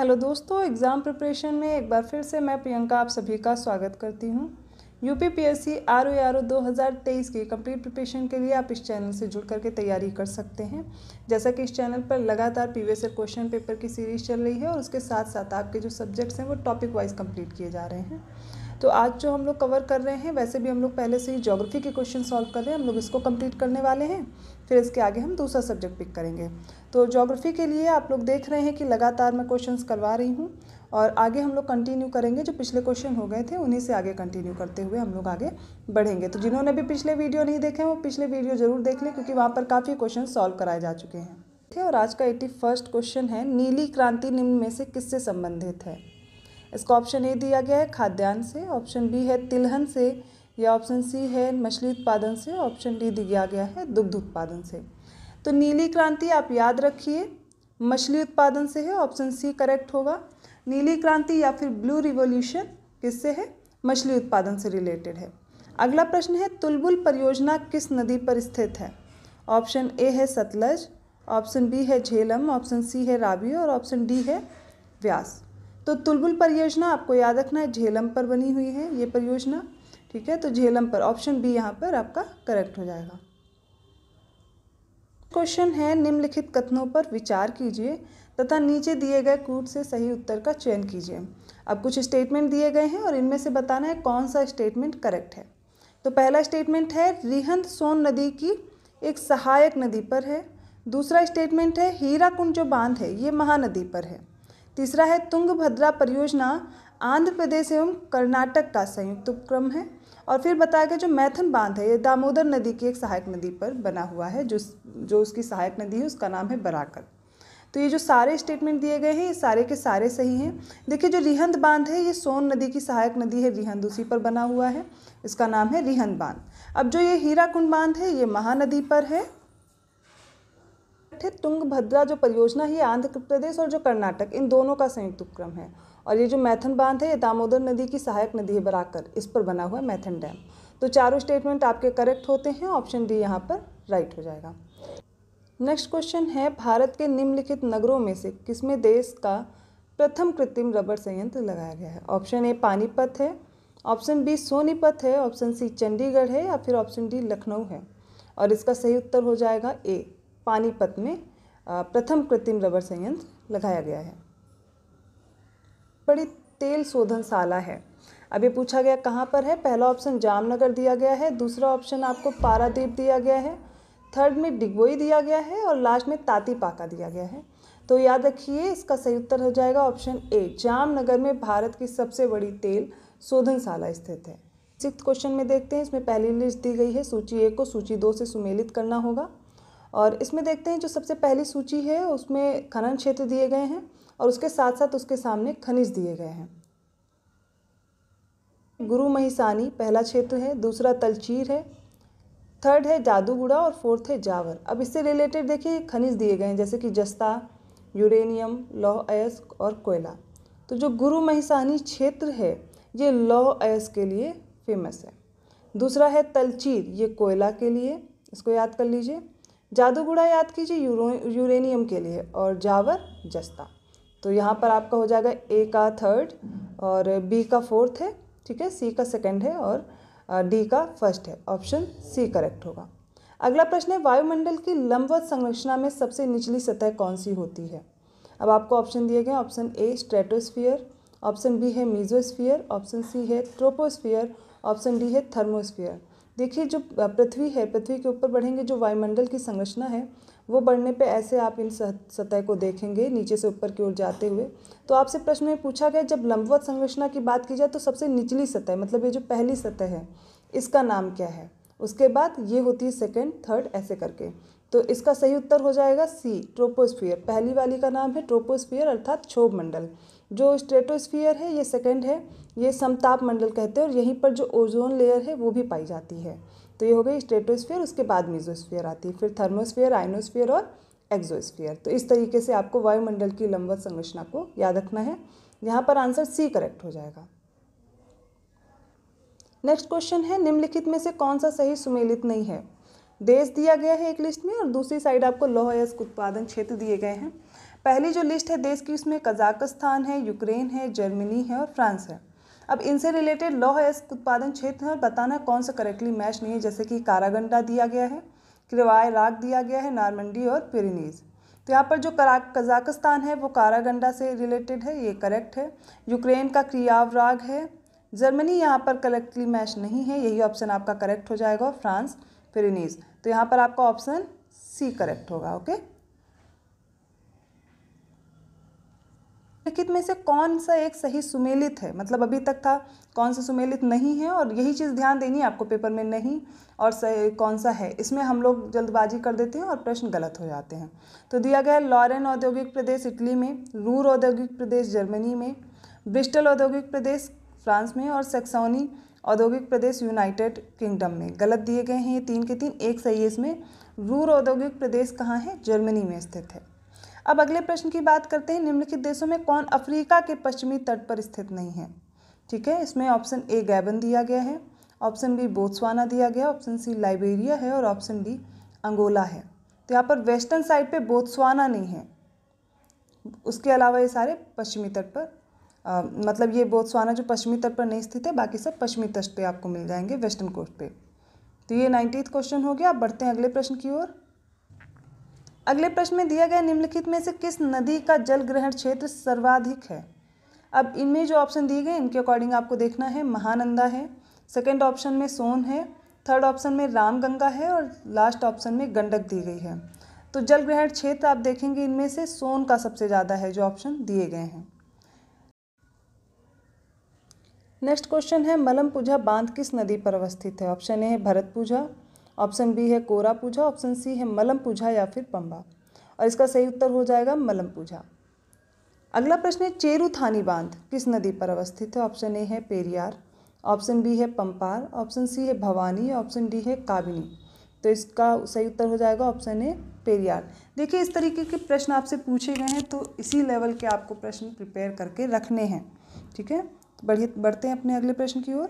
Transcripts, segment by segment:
hello दोस्तों exam preparation में एक बार फिर से मैं प्रियंका आप सभी का स्वागत करती हूँ U P P S C R O R O दो हज़ार तेईस की कंप्लीट प्रिपरेशन के लिए आप इस चैनल से जुड़ करके तैयारी कर सकते हैं जैसा कि इस चैनल पर लगातार एस ईयर क्वेश्चन पेपर की सीरीज चल रही है और उसके साथ साथ आपके जो सब्जेक्ट्स हैं वो टॉपिक वाइज कंप्लीट किए जा रहे हैं तो आज जो हम लोग कवर कर रहे हैं वैसे भी हम लोग पहले से ही जोग्राफ़ी के क्वेश्चन सॉल्व कर रहे हैं हम लोग इसको कंप्लीट करने वाले हैं फिर इसके आगे हम दूसरा सब्जेक्ट पिक करेंगे तो जोग्राफ़ी के लिए आप लोग देख रहे हैं कि लगातार मैं क्वेश्चन करवा रही हूँ और आगे हम लोग कंटिन्यू करेंगे जो पिछले क्वेश्चन हो गए थे उन्हीं से आगे कंटिन्यू करते हुए हम लोग आगे बढ़ेंगे तो जिन्होंने भी पिछले वीडियो नहीं देखे वो पिछले वीडियो ज़रूर देख लें क्योंकि वहाँ पर काफ़ी क्वेश्चन सॉल्व कराए जा चुके हैं ठीक है और आज का एटी फर्स्ट क्वेश्चन है नीली क्रांति निम्न में से किससे संबंधित है इसका ऑप्शन ए दिया गया है खाद्यान्न से ऑप्शन बी है तिलहन से या ऑप्शन सी है मछली उत्पादन से ऑप्शन डी दिया गया है दुग्ध उत्पादन से तो नीली क्रांति आप याद रखिए मछली उत्पादन से है ऑप्शन सी करेक्ट होगा नीली क्रांति या फिर ब्लू रिवोल्यूशन किससे है मछली उत्पादन से रिलेटेड है अगला प्रश्न है तुलबुल परियोजना किस नदी पर स्थित है ऑप्शन ए है सतलज ऑप्शन बी है झेलम ऑप्शन सी है रावी और ऑप्शन डी है व्यास तो तुलबुल परियोजना आपको याद रखना है झेलम पर बनी हुई है ये परियोजना ठीक है तो झेलम पर ऑप्शन बी यहाँ पर आपका करेक्ट हो जाएगा क्वेश्चन है निम्नलिखित कथनों पर विचार कीजिए तथा नीचे दिए गए कूट से सही उत्तर का चयन कीजिए अब कुछ स्टेटमेंट दिए गए हैं और इनमें से बताना है कौन सा स्टेटमेंट करेक्ट है तो पहला स्टेटमेंट है रिहंद सोन नदी की एक सहायक नदी पर है दूसरा स्टेटमेंट है हीरा कुंड जो बांध है ये महानदी पर है तीसरा है तुंगभद्रा परियोजना आंध्र प्रदेश एवं कर्नाटक का संयुक्त उपक्रम है और फिर बताया गया जो मैथन बांध है ये दामोदर नदी की एक सहायक नदी पर बना हुआ है जो जो उसकी सहायक नदी है उसका नाम है बराकर तो ये जो सारे स्टेटमेंट दिए गए हैं ये सारे के सारे सही हैं देखिए जो रिहंद बांध है ये सोन नदी की सहायक नदी है रिहंद उसी पर बना हुआ है इसका नाम है रिहंद बांध अब जो ये हीरा कुंड बांध है ये महानदी पर है गठित भद्रा जो परियोजना है आंध्र प्रदेश और जो कर्नाटक इन दोनों का संयुक्त उपक्रम है और ये जो मैथन बांध है ये दामोदर नदी की सहायक नदी है बराकर इस पर बना हुआ मैथन डैम तो चारों स्टेटमेंट आपके करेक्ट होते हैं ऑप्शन डी यहाँ पर राइट हो जाएगा नेक्स्ट क्वेश्चन है भारत के निम्नलिखित नगरों में से किसमें देश का प्रथम कृत्रिम रबड़ संयंत्र लगाया गया है ऑप्शन ए पानीपत है ऑप्शन बी सोनीपत है ऑप्शन सी चंडीगढ़ है या फिर ऑप्शन डी लखनऊ है और इसका सही उत्तर हो जाएगा ए पानीपत में प्रथम कृत्रिम रबर संयंत्र लगाया गया है बड़ी तेल शोधन शाला है अब ये पूछा गया कहाँ पर है पहला ऑप्शन जामनगर दिया गया है दूसरा ऑप्शन आपको पारादीप दिया गया है थर्ड में डिगोई दिया गया है और लास्ट में तातीपाका दिया गया है तो याद रखिए इसका सही उत्तर हो जाएगा ऑप्शन ए जामनगर में भारत की सबसे बड़ी तेल शोधनशाला स्थित है सिक्स क्वेश्चन में देखते हैं इसमें पहली लिस्ट दी गई है सूची एक को सूची दो से सुमेलित करना होगा और इसमें देखते हैं जो सबसे पहली सूची है उसमें खनन क्षेत्र दिए गए हैं और उसके साथ साथ उसके सामने खनिज दिए गए हैं गुरु महिसानी पहला क्षेत्र है दूसरा तलचीर है थर्ड है जादूगुड़ा और फोर्थ है जावर अब इससे रिलेटेड देखिए खनिज दिए गए हैं जैसे कि जस्ता यूरेनियम लौह अयस्क और कोयला तो जो गुरु महिसानी क्षेत्र है ये लौह अयस्क के लिए फेमस है दूसरा है तलचीर ये कोयला के लिए इसको याद कर लीजिए जादूगुड़ा याद कीजिए यूरेनियम के लिए और जावर जस्ता तो यहाँ पर आपका हो जाएगा ए का थर्ड और बी का फोर्थ है ठीक है सी का सेकंड है और डी का फर्स्ट है ऑप्शन सी करेक्ट होगा अगला प्रश्न है वायुमंडल की लंबवत संरचना में सबसे निचली सतह कौन सी होती है अब आपको ऑप्शन दिए गए option A stratosphere option B है मीजोस्फियर ऑप्शन सी है ट्रोपोस्फियर ऑप्शन डी है थर्मोस्फियर देखिए जो पृथ्वी है पृथ्वी के ऊपर बढ़ेंगे जो वायुमंडल की संरचना है वो बढ़ने पे ऐसे आप इन सतह को देखेंगे नीचे से ऊपर की ओर जाते हुए तो आपसे प्रश्न में पूछा गया जब लंबवत संरचना की बात की जाए तो सबसे निचली सतह मतलब ये जो पहली सतह है इसका नाम क्या है उसके बाद ये होती है सेकेंड थर्ड ऐसे करके तो इसका सही उत्तर हो जाएगा सी ट्रोपोस्फियर पहली वाली का नाम है ट्रोपोस्फियर अर्थात क्षोभ मंडल जो स्ट्रेटोस्फियर है ये सेकंड है ये समताप मंडल कहते हैं और यहीं पर जो ओजोन लेयर है वो भी पाई जाती है तो ये हो गई स्ट्रेटोस्फियर उसके बाद मीजोस्फियर आती है फिर थर्मोस्फियर आइनोस्फियर और एक्जोस्फियर तो इस तरीके से आपको वायुमंडल की लंबवत संरचना को याद रखना है यहाँ पर आंसर सी करेक्ट हो जाएगा नेक्स्ट क्वेश्चन है निम्नलिखित में से कौन सा सही सुमेलित नहीं है देश दिया गया है एक लिस्ट में और दूसरी साइड आपको लौह अयस्क उत्पादन क्षेत्र दिए गए हैं पहली जो लिस्ट है देश की उसमें कजाकिस्तान है यूक्रेन है जर्मनी है और फ्रांस है अब इनसे रिलेटेड लौह अयस्क उत्पादन क्षेत्र है और बताना कौन सा करेक्टली मैच नहीं है जैसे कि कारागंडा दिया गया है क्रिवाय राग दिया गया है नारमंडी और पेरिनीज़ तो यहाँ पर जो करा कजाकिस्तान है वो कारागंडा से रिलेटेड है ये करेक्ट है यूक्रेन का क्रियाव राग है जर्मनी यहाँ पर करेक्टली मैच नहीं है यही ऑप्शन आपका करेक्ट हो जाएगा फ्रांस पिरीनीज तो यहाँ पर आपका ऑप्शन सी करेक्ट होगा ओके लिखित में से कौन सा एक सही सुमेलित है मतलब अभी तक था कौन सा सुमेलित नहीं है और यही चीज़ ध्यान देनी है आपको पेपर में नहीं और सही कौन सा है इसमें हम लोग जल्दबाजी कर देते हैं और प्रश्न गलत हो जाते हैं तो दिया गया लॉरेन औद्योगिक प्रदेश इटली में रूर औद्योगिक प्रदेश जर्मनी में ब्रिस्टल औद्योगिक प्रदेश फ्रांस में और सेक्सोनी औद्योगिक प्रदेश यूनाइटेड किंगडम में गलत दिए गए हैं ये तीन के तीन एक सही है इसमें रूर औद्योगिक प्रदेश कहाँ है जर्मनी में स्थित है अब अगले प्रश्न की बात करते हैं निम्नलिखित देशों में कौन अफ्रीका के पश्चिमी तट पर स्थित नहीं है ठीक है इसमें ऑप्शन ए गैबन दिया गया है ऑप्शन बी बोत्सवाना दिया गया ऑप्शन सी लाइबेरिया है और ऑप्शन डी अंगोला है तो यहाँ पर वेस्टर्न साइड पे बोत्सवाना नहीं है उसके अलावा ये सारे पश्चिमी तट पर आ, मतलब ये बोत्सवाना जो पश्चिमी तट पर नहीं स्थित है बाकी सब पश्चिमी तट पे आपको मिल जाएंगे वेस्टर्न कोस्ट पे तो ये नाइन्टीथ क्वेश्चन हो गया आप बढ़ते हैं अगले प्रश्न की ओर अगले प्रश्न में दिया गया निम्नलिखित में से किस नदी का जल ग्रहण क्षेत्र सर्वाधिक है अब इनमें जो ऑप्शन दिए गए इनके अकॉर्डिंग आपको देखना है महानंदा है सेकेंड ऑप्शन में सोन है थर्ड ऑप्शन में रामगंगा है और लास्ट ऑप्शन में गंडक दी गई है तो जल ग्रहण क्षेत्र आप देखेंगे इनमें से सोन का सबसे ज़्यादा है जो ऑप्शन दिए गए हैं नेक्स्ट क्वेश्चन है मलम पूजा बांध किस नदी पर अवस्थित है ऑप्शन ए है भरत पूजा ऑप्शन बी है कोरा पूजा ऑप्शन सी है मलम पूजा या फिर पंबा और इसका सही उत्तर हो जाएगा मलम पूजा अगला प्रश्न है चेरुथानी बांध किस नदी पर अवस्थित है ऑप्शन ए है पेरियार ऑप्शन बी है पंपार ऑप्शन सी है भवानी ऑप्शन डी है काबिनी तो इसका सही उत्तर हो जाएगा ऑप्शन ए पेरियार देखिए इस तरीके के प्रश्न आपसे पूछे गए हैं तो इसी लेवल के आपको प्रश्न प्रिपेयर करके रखने हैं ठीक है तो बढ़िए बढ़ते हैं अपने अगले प्रश्न की ओर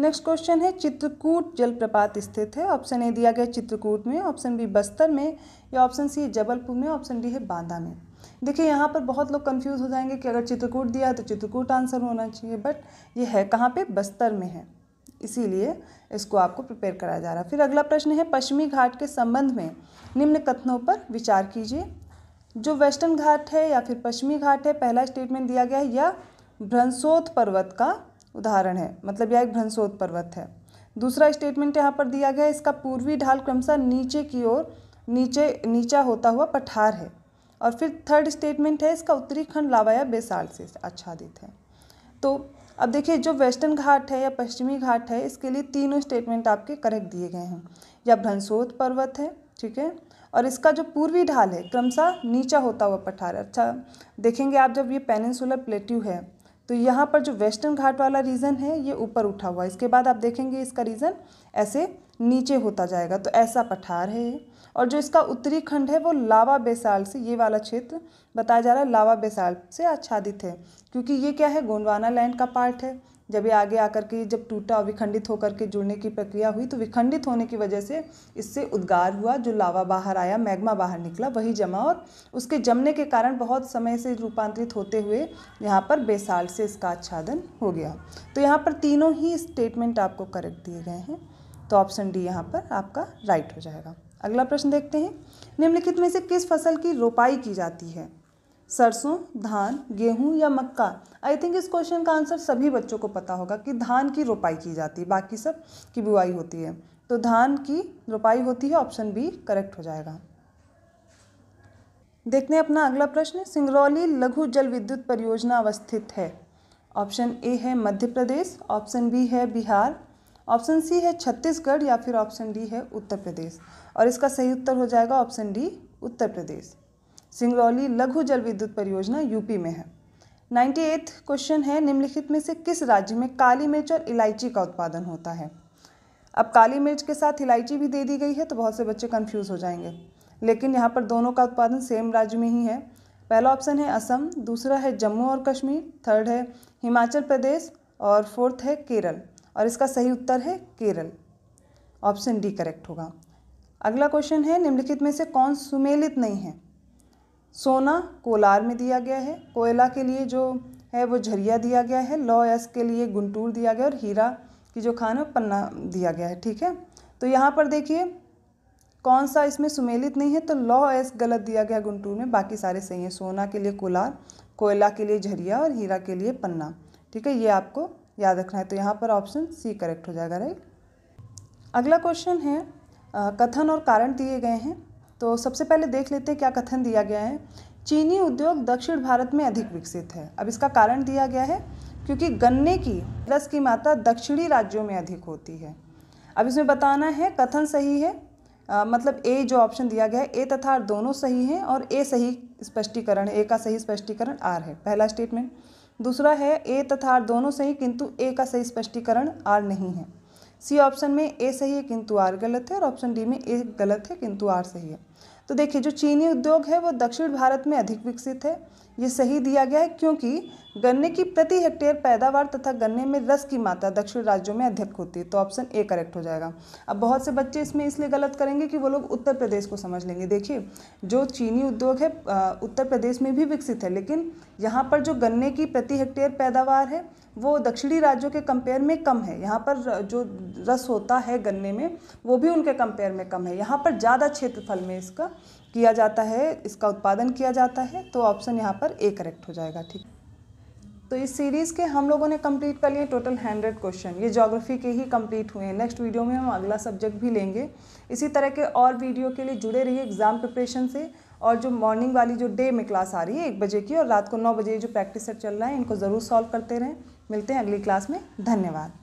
नेक्स्ट क्वेश्चन है चित्रकूट जलप्रपात स्थित है ऑप्शन ए दिया गया चित्रकूट में ऑप्शन बी बस्तर में या ऑप्शन सी जबलपुर में ऑप्शन डी है बांदा में देखिए यहाँ पर बहुत लोग कंफ्यूज हो जाएंगे कि अगर चित्रकूट दिया है तो चित्रकूट आंसर होना चाहिए बट ये है कहाँ पे बस्तर में है इसीलिए इसको आपको प्रिपेयर कराया जा रहा है फिर अगला प्रश्न है पश्चिमी घाट के संबंध में निम्न कथनों पर विचार कीजिए जो वेस्टर्न घाट है या फिर पश्चिमी घाट है पहला स्टेटमेंट दिया गया है यह भ्रंसोत पर्वत का उदाहरण है मतलब यह एक भ्रंसोत पर्वत है दूसरा स्टेटमेंट यहाँ पर दिया गया है इसका पूर्वी ढाल क्रमशः नीचे की ओर नीचे नीचा होता हुआ पठार है और फिर थर्ड स्टेटमेंट है इसका उत्तरी खंड लावा या बेसाल से आच्छादित है तो अब देखिए जो वेस्टर्न घाट है या पश्चिमी घाट है इसके लिए तीनों स्टेटमेंट आपके करेक्ट दिए गए हैं या भ्रंसोत पर्वत है ठीक है और इसका जो पूर्वी ढाल है क्रमशः नीचा होता हुआ पठार है अच्छा देखेंगे आप जब ये पेनिनसुलर प्लेट्यू है तो यहाँ पर जो वेस्टर्न घाट वाला रीजन है ये ऊपर उठा हुआ इसके बाद आप देखेंगे इसका रीजन ऐसे नीचे होता जाएगा तो ऐसा पठार है और जो इसका उत्तरी खंड है वो लावा बेसाल से ये वाला क्षेत्र बताया जा रहा है लावा बेसाल से आच्छादित है क्योंकि ये क्या है गोंडवाना लैंड का पार्ट है जब ये आगे आकर के जब टूटा और विखंडित होकर के जुड़ने की प्रक्रिया हुई तो विखंडित होने की वजह से इससे उद्गार हुआ जो लावा बाहर आया मैग्मा बाहर निकला वही जमा और उसके जमने के कारण बहुत समय से रूपांतरित होते हुए यहाँ पर बेसाल से इसका आच्छादन हो गया तो यहाँ पर तीनों ही स्टेटमेंट आपको करेक्ट दिए गए हैं तो ऑप्शन डी यहाँ पर आपका राइट हो जाएगा अगला प्रश्न देखते हैं निम्नलिखित में से किस फसल की रोपाई की जाती है सरसों धान गेहूं या मक्का आई थिंक इस क्वेश्चन का आंसर सभी बच्चों को पता होगा कि धान की रोपाई की जाती है बाकी सब की बुआई होती है तो धान की रोपाई होती है ऑप्शन बी करेक्ट हो जाएगा देखते हैं अपना अगला प्रश्न सिंगरौली लघु जल विद्युत परियोजना अवस्थित है ऑप्शन ए है मध्य प्रदेश ऑप्शन बी है बिहार ऑप्शन सी है छत्तीसगढ़ या फिर ऑप्शन डी है उत्तर प्रदेश और इसका सही उत्तर हो जाएगा ऑप्शन डी उत्तर प्रदेश सिंगरौली लघु जल विद्युत परियोजना यूपी में है नाइन्टी एथ क्वेश्चन है निम्नलिखित में से किस राज्य में काली मिर्च और इलायची का उत्पादन होता है अब काली मिर्च के साथ इलायची भी दे दी गई है तो बहुत से बच्चे कन्फ्यूज़ हो जाएंगे लेकिन यहाँ पर दोनों का उत्पादन सेम राज्य में ही है पहला ऑप्शन है असम दूसरा है जम्मू और कश्मीर थर्ड है हिमाचल प्रदेश और फोर्थ है केरल और इसका सही उत्तर है केरल ऑप्शन डी करेक्ट होगा अगला क्वेश्चन है निम्नलिखित में से कौन सुमेलित नहीं है सोना कोलार में दिया गया है कोयला के लिए जो है वो झरिया दिया गया है लॉ एस के लिए गुंटूर दिया गया और हीरा की जो खान है पन्ना दिया गया है ठीक है तो यहाँ पर देखिए कौन सा इसमें सुमेलित नहीं है तो लॉ एस गलत दिया गया गुंटूर में बाकी सारे सही हैं सोना के लिए कोलार कोयला के लिए झरिया और हीरा के लिए पन्ना ठीक है ये आपको याद रखना है तो यहाँ पर ऑप्शन सी करेक्ट हो जाएगा राइट अगला क्वेश्चन है आ, कथन और कारण दिए गए हैं तो सबसे पहले देख लेते हैं क्या कथन दिया गया है चीनी उद्योग दक्षिण भारत में अधिक विकसित है अब इसका कारण दिया गया है क्योंकि गन्ने की रस की मात्रा दक्षिणी राज्यों में अधिक होती है अब इसमें बताना है कथन सही है आ, मतलब ए जो ऑप्शन दिया गया है ए तथा आर दोनों सही हैं और ए सही स्पष्टीकरण है ए का सही स्पष्टीकरण आर है पहला स्टेटमेंट दूसरा है ए तथा आर दोनों सही किंतु ए का सही स्पष्टीकरण आर नहीं है सी ऑप्शन में ए सही है किंतु आर गलत है और ऑप्शन डी में ए गलत है किंतु आर सही है तो देखिए जो चीनी उद्योग है वो दक्षिण भारत में अधिक विकसित है ये सही दिया गया है क्योंकि गन्ने की प्रति हेक्टेयर पैदावार तथा गन्ने में रस की मात्रा दक्षिण राज्यों में अधिक होती है तो ऑप्शन ए करेक्ट हो जाएगा अब बहुत से बच्चे इसमें इसलिए गलत करेंगे कि वो लोग उत्तर प्रदेश को समझ लेंगे देखिए जो चीनी उद्योग है उत्तर प्रदेश में भी विकसित है लेकिन यहाँ पर जो गन्ने की प्रति हेक्टेयर पैदावार है वो दक्षिणी राज्यों के कंपेयर में कम है यहाँ पर जो रस होता है गन्ने में वो भी उनके कंपेयर में कम है यहाँ पर ज़्यादा क्षेत्रफल में इसका किया जाता है इसका उत्पादन किया जाता है तो ऑप्शन यहाँ पर ए करेक्ट हो जाएगा ठीक तो इस सीरीज़ के हम लोगों ने कंप्लीट कर लिए टोटल हंड्रेड क्वेश्चन ये ज्योग्राफी के ही कंप्लीट हुए हैं नेक्स्ट वीडियो में हम अगला सब्जेक्ट भी लेंगे इसी तरह के और वीडियो के लिए जुड़े रहिए एग्ज़ाम प्रिपरेशन से और जो मॉर्निंग वाली जो डे में क्लास आ रही है एक बजे की और रात को नौ बजे जो प्रैक्टिस सेट चल रहा है इनको ज़रूर सॉल्व करते रहें मिलते हैं अगली क्लास में धन्यवाद